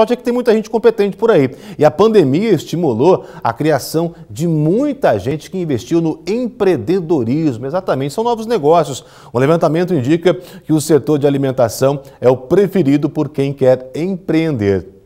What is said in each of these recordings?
sorte é que tem muita gente competente por aí. E a pandemia estimulou a criação de muita gente que investiu no empreendedorismo. Exatamente, são novos negócios. O levantamento indica que o setor de alimentação é o preferido por quem quer empreender.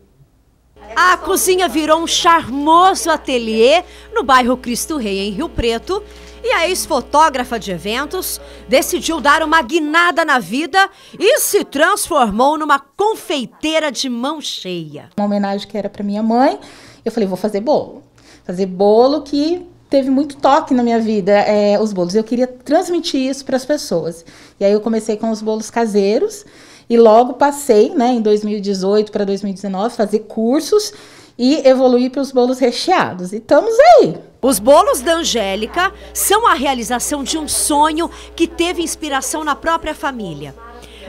A cozinha virou um charmoso ateliê no bairro Cristo Rei, em Rio Preto. E a ex-fotógrafa de eventos decidiu dar uma guinada na vida e se transformou numa confeiteira de mão cheia. Uma homenagem que era para minha mãe, eu falei: vou fazer bolo. Fazer bolo que teve muito toque na minha vida, é, os bolos. Eu queria transmitir isso para as pessoas. E aí eu comecei com os bolos caseiros. E logo passei, né, em 2018 para 2019, fazer cursos e evoluir para os bolos recheados. E estamos aí. Os bolos da Angélica são a realização de um sonho que teve inspiração na própria família.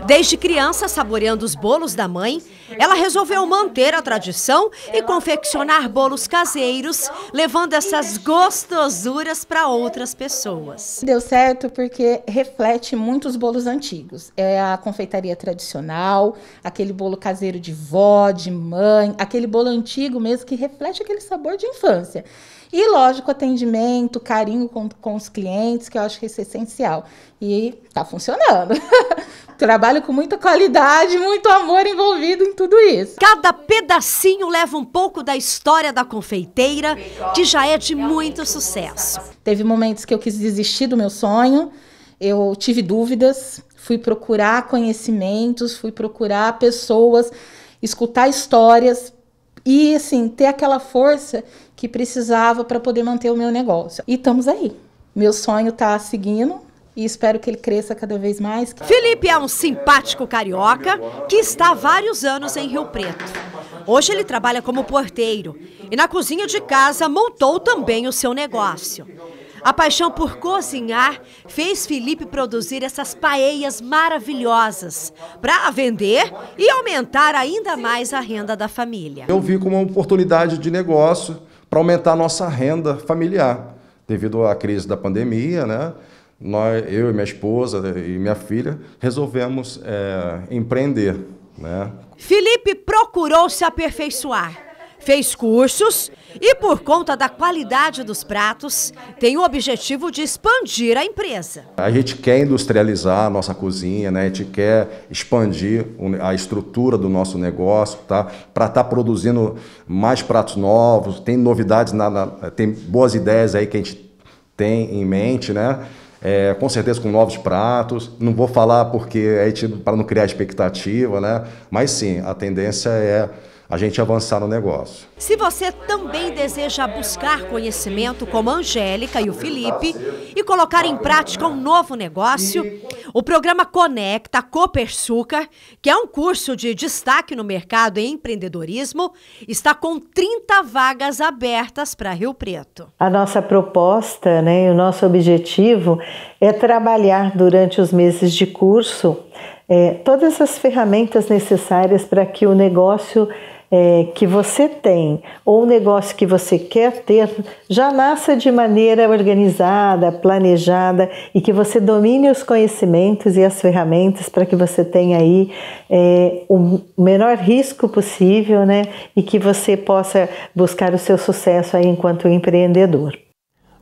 Desde criança, saboreando os bolos da mãe, ela resolveu manter a tradição e confeccionar bolos caseiros, levando essas gostosuras para outras pessoas. Deu certo porque reflete muitos bolos antigos. É a confeitaria tradicional, aquele bolo caseiro de vó, de mãe, aquele bolo antigo mesmo que reflete aquele sabor de infância. E, lógico, atendimento, carinho com, com os clientes, que eu acho que isso é essencial. E está funcionando. Trabalho com muita qualidade, muito amor envolvido em tudo isso. Cada pedacinho leva um pouco da história da confeiteira, que já é de muito sucesso. Teve momentos que eu quis desistir do meu sonho, eu tive dúvidas, fui procurar conhecimentos, fui procurar pessoas, escutar histórias e assim, ter aquela força que precisava para poder manter o meu negócio. E estamos aí. Meu sonho está seguindo, e espero que ele cresça cada vez mais. Felipe é um simpático carioca que está há vários anos em Rio Preto. Hoje ele trabalha como porteiro e na cozinha de casa montou também o seu negócio. A paixão por cozinhar fez Felipe produzir essas paeias maravilhosas para vender e aumentar ainda mais a renda da família. Eu vi como uma oportunidade de negócio para aumentar a nossa renda familiar, devido à crise da pandemia, né? nós, eu e minha esposa né, e minha filha, resolvemos é, empreender. Né? Felipe procurou se aperfeiçoar, fez cursos e, por conta da qualidade dos pratos, tem o objetivo de expandir a empresa. A gente quer industrializar a nossa cozinha, né? a gente quer expandir a estrutura do nosso negócio tá? para estar tá produzindo mais pratos novos, tem novidades, na, na, tem boas ideias aí que a gente tem em mente, né? É, com certeza com novos pratos. Não vou falar porque é tipo, para não criar expectativa, né? Mas sim, a tendência é a gente avançar no negócio. Se você também deseja buscar conhecimento como a Angélica e o Felipe e colocar em prática um novo negócio, o programa conecta a Copersuca, que é um curso de destaque no mercado em empreendedorismo, está com 30 vagas abertas para Rio Preto. A nossa proposta, né, o nosso objetivo é trabalhar durante os meses de curso é, todas as ferramentas necessárias para que o negócio é, que você tem ou o negócio que você quer ter já nasça de maneira organizada, planejada e que você domine os conhecimentos e as ferramentas para que você tenha aí é, o menor risco possível, né? E que você possa buscar o seu sucesso aí enquanto empreendedor.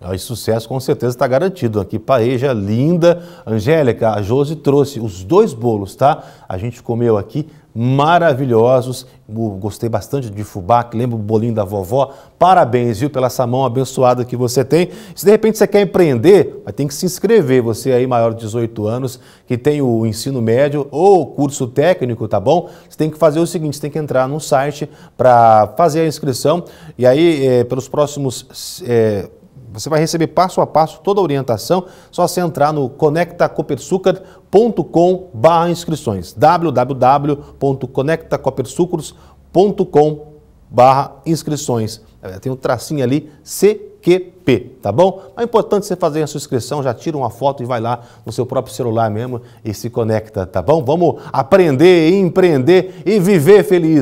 Ah, e sucesso com certeza está garantido. Aqui, paeja linda. Angélica, a Josi trouxe os dois bolos, tá? A gente comeu aqui maravilhosos. Gostei bastante de fubá, que lembra o bolinho da vovó. Parabéns, viu, pela essa mão abençoada que você tem. Se de repente você quer empreender, mas tem que se inscrever, você aí maior de 18 anos, que tem o ensino médio ou curso técnico, tá bom? Você tem que fazer o seguinte, tem que entrar no site para fazer a inscrição e aí é, pelos próximos... É, você vai receber passo a passo toda a orientação, só você entrar no conectacopersucre.com barra inscrições, www.conectacopersucros.com barra inscrições. É, tem um tracinho ali, CQP, tá bom? É importante você fazer a sua inscrição, já tira uma foto e vai lá no seu próprio celular mesmo e se conecta, tá bom? Vamos aprender, empreender e viver feliz.